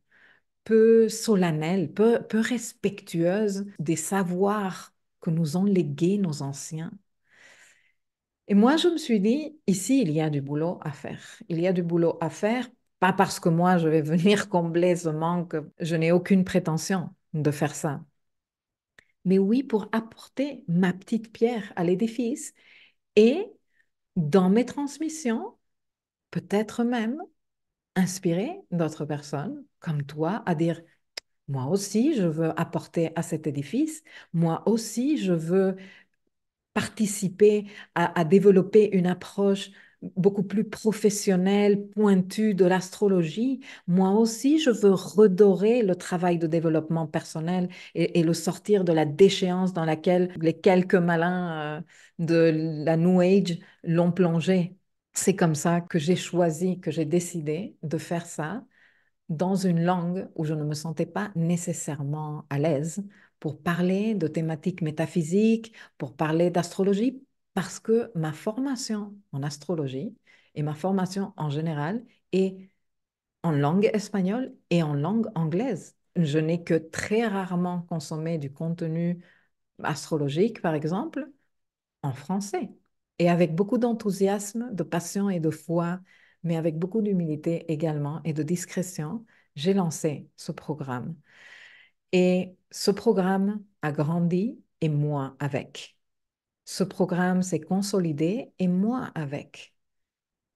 A: peu solennelle, peu, respectueuse des savoirs que nous ont légués nos anciens. Et moi, je me suis dit, ici, il y a du boulot à faire. Il y a du boulot à faire, pas parce que moi, je vais venir combler ce manque, je n'ai aucune prétention de faire ça mais oui pour apporter ma petite pierre à l'édifice et dans mes transmissions, peut-être même inspirer d'autres personnes comme toi à dire moi aussi je veux apporter à cet édifice, moi aussi je veux participer à, développer une approche beaucoup plus professionnel, pointu de l'astrologie, moi aussi, je veux redorer le travail de développement personnel et, le sortir de la déchéance dans laquelle les quelques malins euh, de la New Age l'ont plongé. C'est comme ça que j'ai choisi, que j'ai décidé de faire ça dans une langue où je ne me sentais pas nécessairement à l'aise pour parler de thématiques métaphysiques, pour parler d'astrologie, parce que ma formation en astrologie et ma formation en général est en langue espagnole et en langue anglaise. Je n'ai que très rarement consommé du contenu astrologique, par exemple, en français. Et avec beaucoup d'enthousiasme, de passion et de foi, mais avec beaucoup d'humilité également et de discrétion, j'ai lancé ce programme. Et ce programme a grandi et moi avec. Ce programme s'est consolidé et moi avec.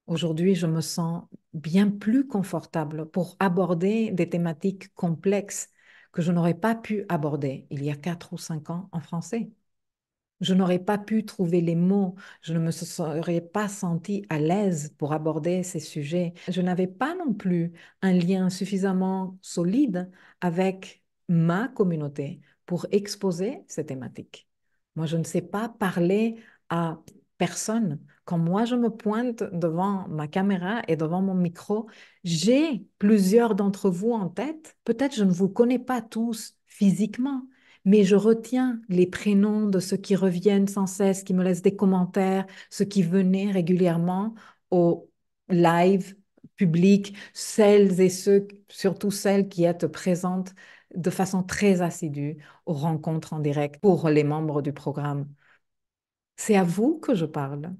A: Aujourd'hui, je me sens bien plus confortable pour aborder des thématiques complexes que je n'aurais pas pu aborder il y a quatre ou cinq ans en français. Je n'aurais pas pu trouver les mots, je ne me serais pas senti à l'aise pour aborder ces sujets. Je n'avais pas non plus un lien suffisamment solide avec ma communauté pour exposer ces thématiques. Moi, je ne sais pas parler à personne. Quand moi, je me pointe devant ma caméra et devant mon micro, j'ai plusieurs d'entre vous en tête. Peut-être je ne vous connais pas tous physiquement, mais je retiens les prénoms de ceux qui reviennent sans cesse, qui me laissent des commentaires, ceux qui venaient régulièrement au live public, celles et ceux, surtout celles qui étaient présentes de façon très assidue aux rencontres en direct pour les membres du programme. C'est à vous que je parle.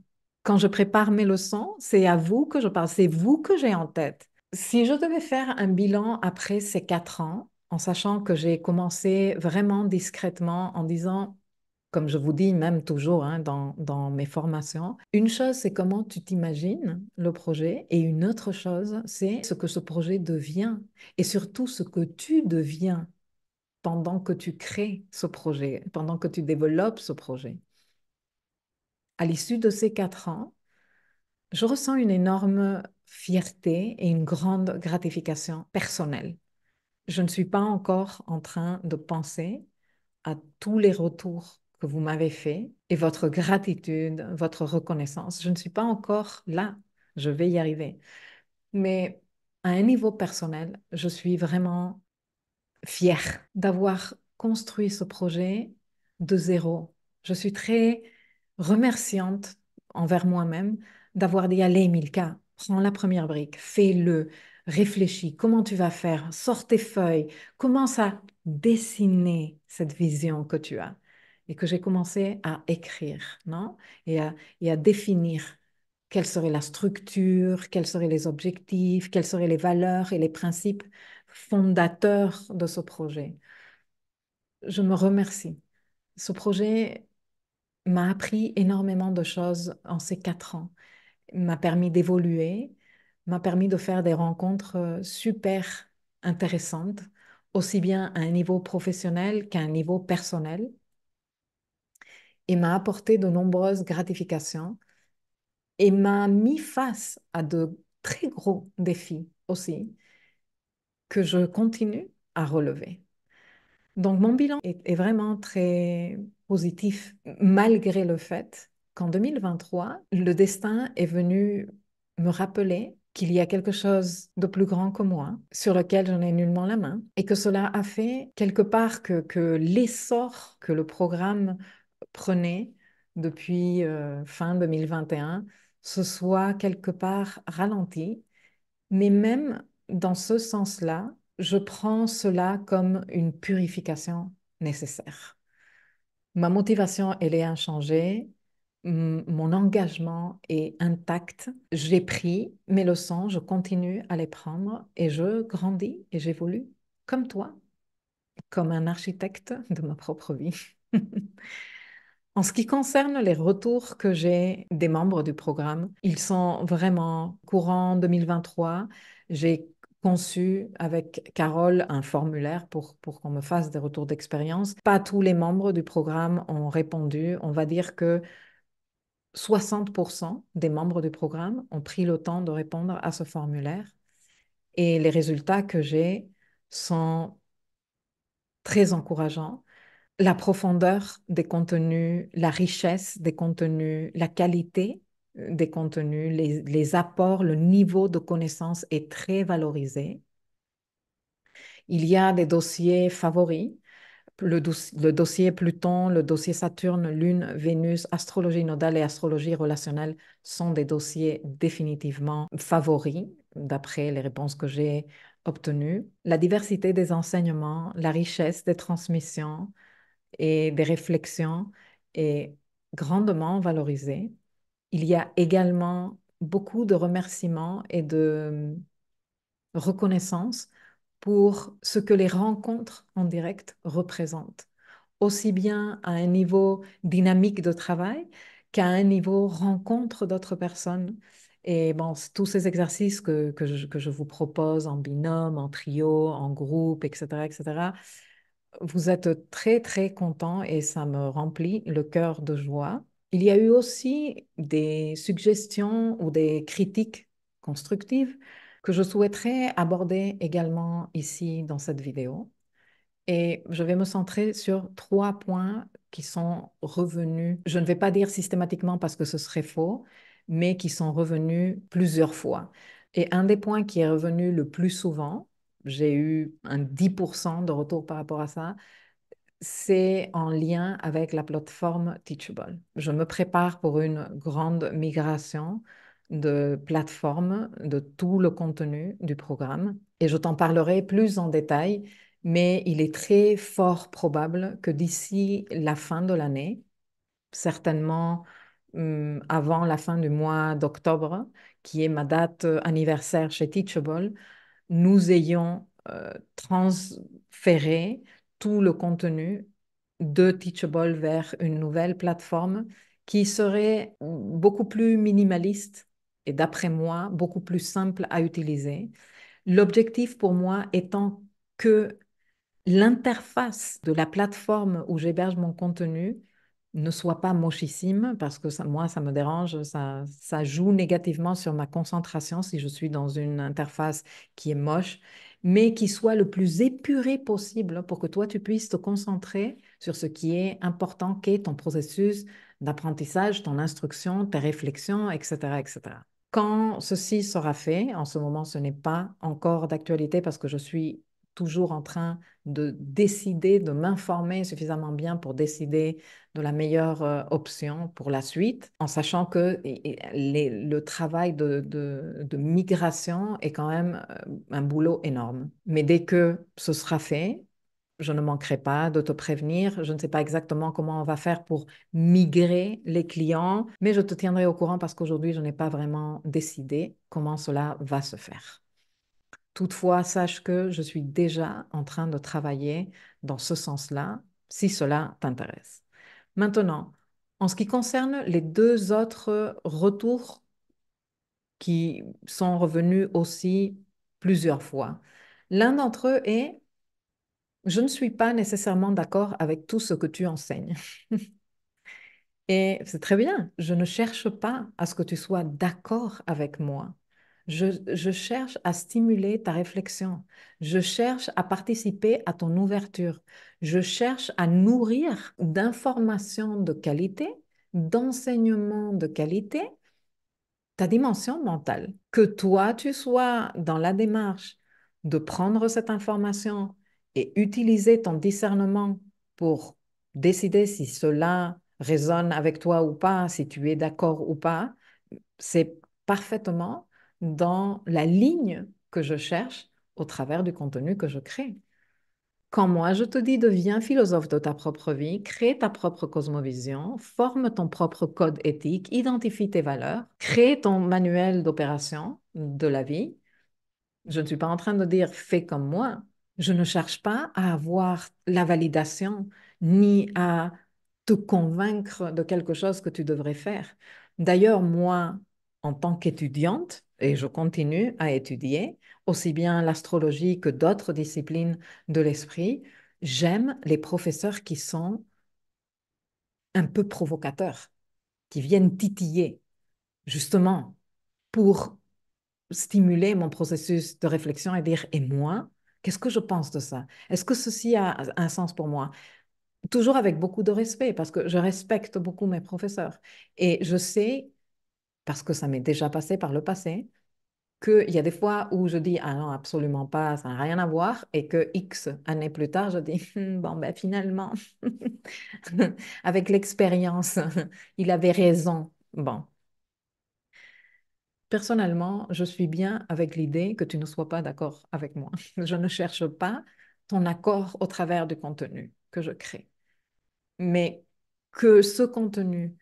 A: Quand je prépare mes leçons, c'est à vous que je parle, c'est vous que j'ai en tête. Si je devais faire un bilan après ces quatre ans, en sachant que j'ai commencé vraiment discrètement en disant comme je vous dis même toujours hein, dans, dans, mes formations, une chose, c'est comment tu t'imagines le projet et une autre chose, c'est ce que ce projet devient et surtout ce que tu deviens pendant que tu crées ce projet, pendant que tu développes ce projet. À l'issue de ces quatre ans, je ressens une énorme fierté et une grande gratification personnelle. Je ne suis pas encore en train de penser à tous les retours que vous m'avez fait et votre gratitude, votre reconnaissance. Je ne suis pas encore là, je vais y arriver. Mais à un niveau personnel, je suis vraiment fière d'avoir construit ce projet de zéro. Je suis très remerciante envers moi-même d'avoir dit allez Milka, prends la première brique, fais-le, réfléchis, comment tu vas faire, sors tes feuilles, commence à dessiner cette vision que tu as et que j'ai commencé à écrire, non et à, et à définir quelle serait la structure, quels seraient les objectifs, quelles seraient les valeurs et les principes fondateurs de ce projet. Je me remercie. Ce projet m'a appris énormément de choses en ces quatre ans, m'a permis d'évoluer, m'a permis de faire des rencontres euh, super intéressantes, aussi bien à un niveau professionnel qu'à un niveau personnel et m'a apporté de nombreuses gratifications et m'a mis face à de très gros défis aussi que je continue à relever. Donc mon bilan est, vraiment très positif malgré le fait qu'en 2023, le destin est venu me rappeler qu'il y a quelque chose de plus grand que moi, sur lequel je n'ai nullement la main, et que cela a fait quelque part que, que l'essor que le programme prenez depuis euh, fin 2021 ce soit quelque part ralenti. Mais même dans ce sens-là, je prends cela comme une purification nécessaire. Ma motivation, elle est inchangée. Mon engagement est intact. J'ai pris mes leçons, je continue à les prendre et je grandis et j'évolue comme toi, comme un architecte de ma propre vie. En ce qui concerne les retours que j'ai des membres du programme, ils sont vraiment courants. 2023. J'ai conçu avec Carole un formulaire pour, pour qu'on me fasse des retours d'expérience. Pas tous les membres du programme ont répondu. On va dire que 60% des membres du programme ont pris le temps de répondre à ce formulaire. Et les résultats que j'ai sont très encourageants la profondeur des contenus, la richesse des contenus, la qualité euh, des contenus, les, apports, le niveau de connaissances est très valorisé. Il y a des dossiers favoris, le, le dossier Pluton, le dossier Saturne, Lune, Vénus, astrologie nodale et astrologie relationnelle sont des dossiers définitivement favoris d'après les réponses que j'ai obtenues. La diversité des enseignements, la richesse des transmissions, et des réflexions est grandement valorisée. Il y a également beaucoup de remerciements et de reconnaissance pour ce que les rencontres en direct représentent, aussi bien à un niveau dynamique de travail qu'à un niveau rencontre d'autres personnes. Et bon, tous ces exercices que, je, que, je, vous propose en binôme, en trio, en groupe, etc., etc., vous êtes très, très content et ça me remplit le cœur de joie. Il y a eu aussi des suggestions ou des critiques constructives que je souhaiterais aborder également ici dans cette vidéo. Et je vais me centrer sur trois points qui sont revenus, je ne vais pas dire systématiquement parce que ce serait faux, mais qui sont revenus plusieurs fois. Et un des points qui est revenu le plus souvent, j'ai eu un 10% de retour par rapport à ça, c'est en lien avec la plateforme Teachable. Je me prépare pour une grande migration de plateforme de tout le contenu du programme et je t'en parlerai plus en détail, mais il est très fort probable que d'ici la fin de l'année, certainement hum, avant la fin du mois d'octobre, qui est ma date anniversaire chez Teachable, nous ayons euh, transféré tout le contenu de Teachable vers une nouvelle plateforme qui serait beaucoup plus minimaliste et d'après moi beaucoup plus simple à utiliser. L'objectif pour moi étant que l'interface de la plateforme où j'héberge mon contenu ne soit pas mochissime parce que ça, moi, ça me dérange, ça, ça joue négativement sur ma concentration si je suis dans une interface qui est moche, mais qui soit le plus épuré possible pour que toi, tu puisses te concentrer sur ce qui est important, qu'est ton processus d'apprentissage, ton instruction, tes réflexions, etc. etc. Quand ceci sera fait, en ce moment, ce n'est pas encore d'actualité parce que je suis toujours en train de décider, de m'informer suffisamment bien pour décider de la meilleure euh, option pour la suite, en sachant que le travail de, de, migration est quand même euh, un boulot énorme. Mais dès que ce sera fait, je ne manquerai pas de te prévenir. Je ne sais pas exactement comment on va faire pour migrer les clients, mais je te tiendrai au courant parce qu'aujourd'hui, je n'ai pas vraiment décidé comment cela va se faire. Toutefois, sache que je suis déjà en train de travailler dans ce sens-là, si cela t'intéresse. Maintenant, en ce qui concerne les deux autres retours qui sont revenus aussi plusieurs fois, l'un d'entre eux est je ne suis pas nécessairement d'accord avec tout ce que tu enseignes. Et c'est très bien, je ne cherche pas à ce que tu sois d'accord avec moi. Je, cherche à stimuler ta réflexion. Je cherche à participer à ton ouverture. Je cherche à nourrir d'informations de qualité, d'enseignements de qualité, ta dimension mentale. Que toi, tu sois dans la démarche de prendre cette information et utiliser ton discernement pour décider si cela résonne avec toi ou pas, si tu es d'accord ou pas, c'est parfaitement dans la ligne que je cherche au travers du contenu que je crée. Quand moi je te dis deviens philosophe de ta propre vie, crée ta propre cosmovision, forme ton propre code éthique, identifie tes valeurs, crée ton manuel d'opération de la vie, je ne suis pas en train de dire fais comme moi. Je ne cherche pas à avoir la validation ni à te convaincre de quelque chose que tu devrais faire. D'ailleurs, moi, en tant qu'étudiante, et je continue à étudier aussi bien l'astrologie que d'autres disciplines de l'esprit, j'aime les professeurs qui sont un peu provocateurs, qui viennent titiller, justement, pour stimuler mon processus de réflexion et dire, et moi, qu'est-ce que je pense de ça Est-ce que ceci a un sens pour moi Toujours avec beaucoup de respect, parce que je respecte beaucoup mes professeurs. Et je sais parce que ça m'est déjà passé par le passé, qu'il y a des fois où je dis, ah non, absolument pas, ça n'a rien à voir, et que X années plus tard, je dis, hmm, bon, ben finalement, avec l'expérience, il avait raison. Bon. Personnellement, je suis bien avec l'idée que tu ne sois pas d'accord avec moi. Je ne cherche pas ton accord au travers du contenu que je crée. Mais que ce contenu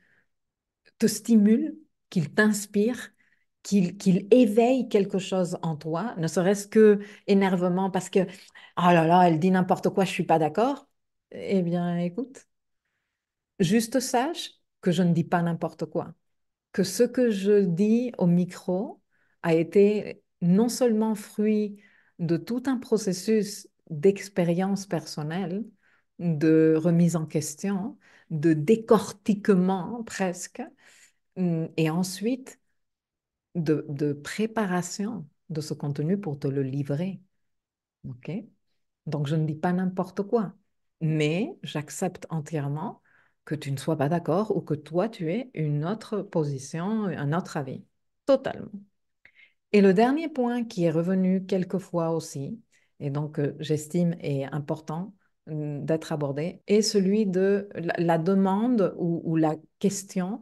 A: te stimule qu'il t'inspire, qu'il éveille quelque chose en toi, ne serait-ce que énervement parce que oh là là, elle dit n'importe quoi, je suis pas d'accord. Eh bien, écoute, juste sache que je ne dis pas n'importe quoi, que ce que je dis au micro a été non seulement fruit de tout un processus d'expérience personnelle, de remise en question, de décortiquement presque, Mmh, et ensuite de, préparation de ce contenu pour te le livrer. OK Donc, je ne dis pas n'importe quoi, mais j'accepte entièrement que tu ne sois pas d'accord ou que toi, tu aies une autre position, un autre avis. Totalement. Et le dernier point qui est revenu quelquefois aussi, et donc euh, j'estime est important mmh, d'être abordé, est celui de la, demande ou, la question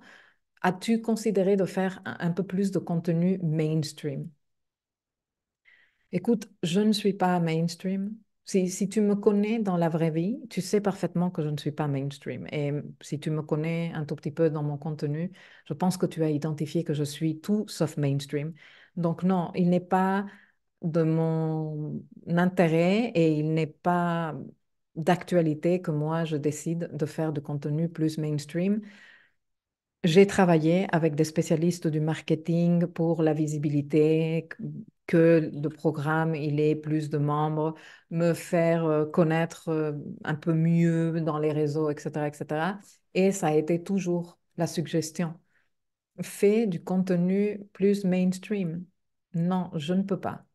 A: as-tu considéré de faire un, peu plus de contenu mainstream Écoute, je ne suis pas mainstream. Si, si, tu me connais dans la vraie vie, tu sais parfaitement que je ne suis pas mainstream. Et si tu me connais un tout petit peu dans mon contenu, je pense que tu as identifié que je suis tout sauf mainstream. Donc non, il n'est pas de mon intérêt et il n'est pas d'actualité que moi je décide de faire du contenu plus mainstream j'ai travaillé avec des spécialistes du marketing pour la visibilité, que le programme, il ait plus de membres, me faire euh, connaître euh, un peu mieux dans les réseaux, etc., etc. Et ça a été toujours la suggestion. Fais du contenu plus mainstream. Non, je ne peux pas.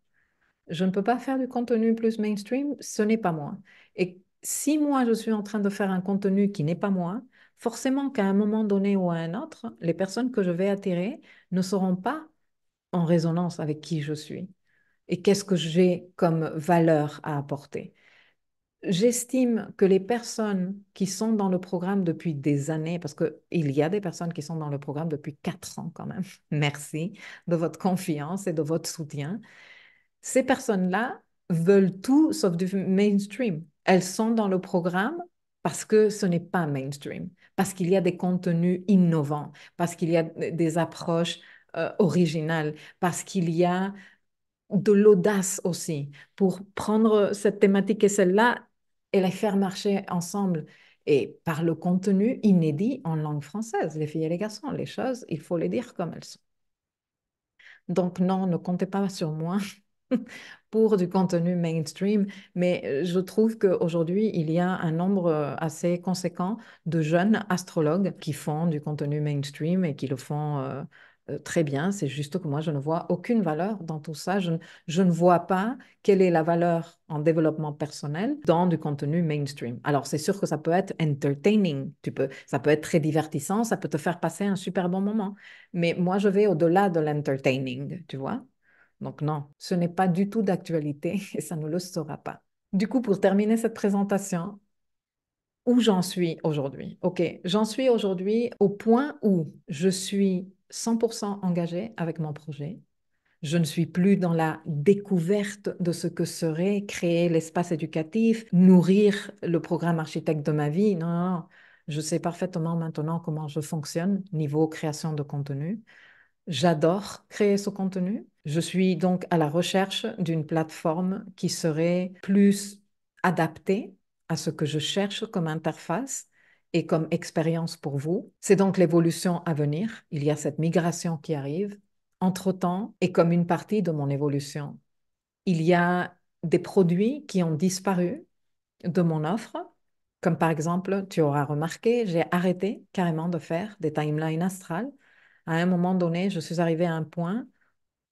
A: Je ne peux pas faire du contenu plus mainstream, ce n'est pas moi. Et si moi, je suis en train de faire un contenu qui n'est pas moi, forcément qu'à un moment donné ou à un autre, les personnes que je vais attirer ne seront pas en résonance avec qui je suis et qu'est-ce que j'ai comme valeur à apporter. J'estime que les personnes qui sont dans le programme depuis des années, parce qu'il y a des personnes qui sont dans le programme depuis quatre ans quand même, merci de votre confiance et de votre soutien, ces personnes-là veulent tout sauf du mainstream. Elles sont dans le programme parce que ce n'est pas mainstream parce qu'il y a des contenus innovants, parce qu'il y a des approches euh, originales, parce qu'il y a de l'audace aussi pour prendre cette thématique et celle-là et les faire marcher ensemble. Et par le contenu inédit en langue française, les filles et les garçons, les choses, il faut les dire comme elles sont. Donc non, ne comptez pas sur moi pour du contenu mainstream, mais euh, je trouve qu'aujourd'hui, il y a un nombre euh, assez conséquent de jeunes astrologues qui font du contenu mainstream et qui le font euh, très bien. C'est juste que moi, je ne vois aucune valeur dans tout ça. Je, je, ne vois pas quelle est la valeur en développement personnel dans du contenu mainstream. Alors, c'est sûr que ça peut être entertaining, tu peux, ça peut être très divertissant, ça peut te faire passer un super bon moment. Mais moi, je vais au-delà de l'entertaining, tu vois. Donc non, ce n'est pas du tout d'actualité et ça ne le sera pas. Du coup, pour terminer cette présentation, où j'en suis aujourd'hui Ok, j'en suis aujourd'hui au point où je suis 100% engagée avec mon projet. Je ne suis plus dans la découverte de ce que serait créer l'espace éducatif, nourrir le programme architecte de ma vie. Non, non. Je sais parfaitement maintenant comment je fonctionne niveau création de contenu. J'adore créer ce contenu. Je suis donc à la recherche d'une plateforme qui serait plus adaptée à ce que je cherche comme interface et comme expérience pour vous. C'est donc l'évolution à venir. Il y a cette migration qui arrive. Entre-temps, et comme une partie de mon évolution, il y a des produits qui ont disparu de mon offre. Comme par exemple, tu auras remarqué, j'ai arrêté carrément de faire des timelines astrales. À un moment donné, je suis arrivée à un point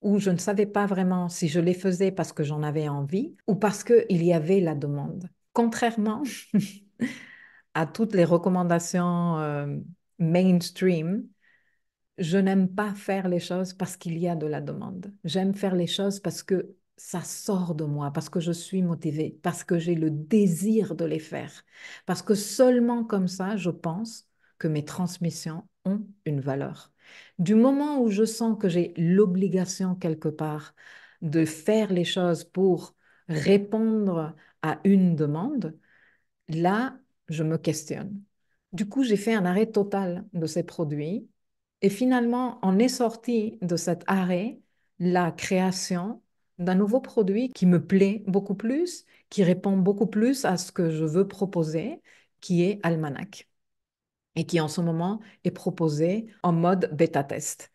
A: où je ne savais pas vraiment si je les faisais parce que j'en avais envie ou parce qu'il y avait la demande. Contrairement à toutes les recommandations euh, mainstream, je n'aime pas faire les choses parce qu'il y a de la demande. J'aime faire les choses parce que ça sort de moi, parce que je suis motivée, parce que j'ai le désir de les faire. Parce que seulement comme ça, je pense que mes transmissions une valeur. Du moment où je sens que j'ai l'obligation quelque part de faire les choses pour répondre à une demande, là, je me questionne. Du coup, j'ai fait un arrêt total de ces produits et finalement, on est sorti de cet arrêt la création d'un nouveau produit qui me plaît beaucoup plus, qui répond beaucoup plus à ce que je veux proposer, qui est Almanac et qui en ce moment est proposé en mode bêta-test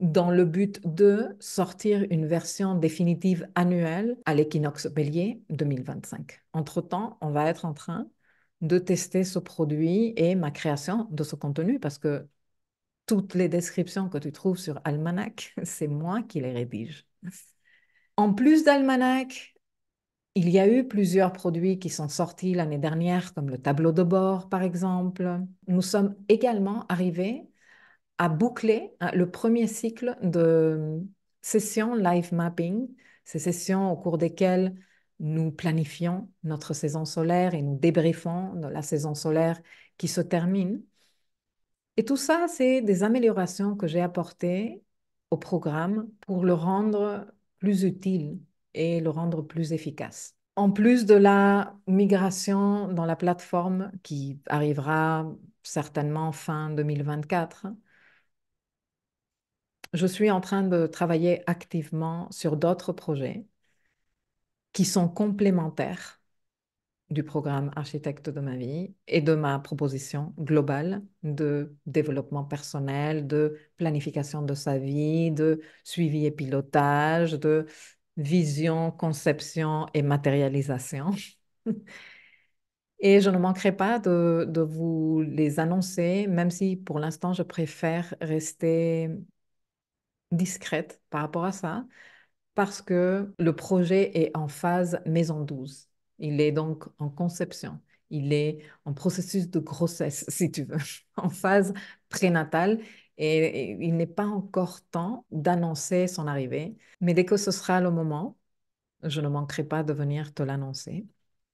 A: dans le but de sortir une version définitive annuelle à l'équinoxe bélier 2025. Entre-temps, on va être en train de tester ce produit et ma création de ce contenu parce que toutes les descriptions que tu trouves sur Almanac, c'est moi qui les rédige. En plus d'Almanac, il y a eu plusieurs produits qui sont sortis l'année dernière, comme le tableau de bord, par exemple. Nous sommes également arrivés à boucler hein, le premier cycle de sessions live mapping, ces sessions au cours desquelles nous planifions notre saison solaire et nous débriefons la saison solaire qui se termine. Et tout ça, c'est des améliorations que j'ai apportées au programme pour le rendre plus utile, et le rendre plus efficace. En plus de la migration dans la plateforme qui arrivera certainement fin 2024, je suis en train de travailler activement sur d'autres projets qui sont complémentaires du programme Architecte de ma vie et de ma proposition globale de développement personnel, de planification de sa vie, de suivi et pilotage, de vision, conception et matérialisation. Et je ne manquerai pas de, vous les annoncer, même si pour l'instant je préfère rester discrète par rapport à ça, parce que le projet est en phase maison 12. Il est donc en conception, il est en processus de grossesse, si tu veux, en phase prénatale et il n'est pas encore temps d'annoncer son arrivée. Mais dès que ce sera le moment, je ne manquerai pas de venir te l'annoncer.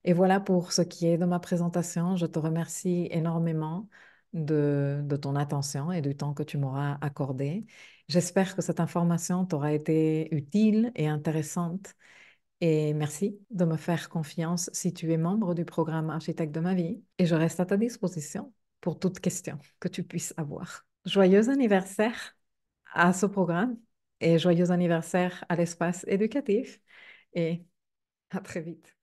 A: Et voilà pour ce qui est de ma présentation. Je te remercie énormément de, ton attention et du temps que tu m'auras accordé. J'espère que cette information t'aura été utile et intéressante. Et merci de me faire confiance si tu es membre du programme Architecte de ma vie. Et je reste à ta disposition pour toute question que tu puisses avoir. Joyeux anniversaire à ce programme et joyeux anniversaire à l'espace éducatif et à très vite.